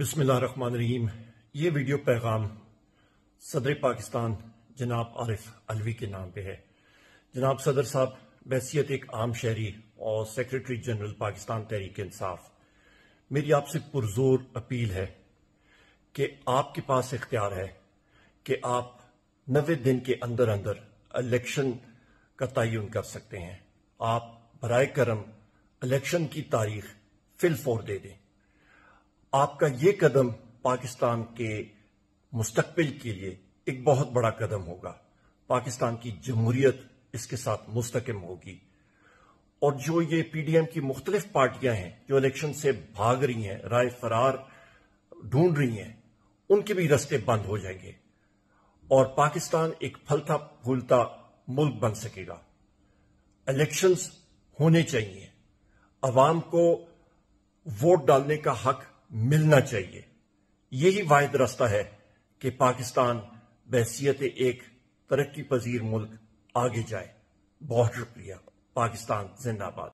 बिसमीम ये वीडियो पैगाम सदर पाकिस्तान जनाब आरिफ अलवी के नाम पे है जनाब सदर साहब बैसीत एक आम शहरी और सेक्रेटरी जनरल पाकिस्तान तहरीक इंसाफ मेरी आपसे पुरजोर अपील है कि आपके पास इख्तियार है कि आप नबे दिन के अंदर अंदर इलेक्शन का तयन कर सकते हैं आप बर करम इलेक्शन की तारीख फिल फोर दे दें आपका ये कदम पाकिस्तान के मुस्तबिल के लिए एक बहुत बड़ा कदम होगा पाकिस्तान की जमहूरियत इसके साथ मुस्तकम होगी और जो ये पीडीएम की मुख्तलिफ पार्टियां हैं जो इलेक्शन से भाग रही हैं राय फरार ढूंढ रही हैं उनके भी रस्ते बंद हो जाएंगे और पाकिस्तान एक फलता फूलता मुल्क बन सकेगा इलेक्शंस होने चाहिए अवाम को वोट डालने का हक मिलना चाहिए यही वाद रास्ता है कि पाकिस्तान बहसीत एक तरक्की पजीर मुल्क आगे जाए बहुत शुक्रिया पाकिस्तान जिंदाबाद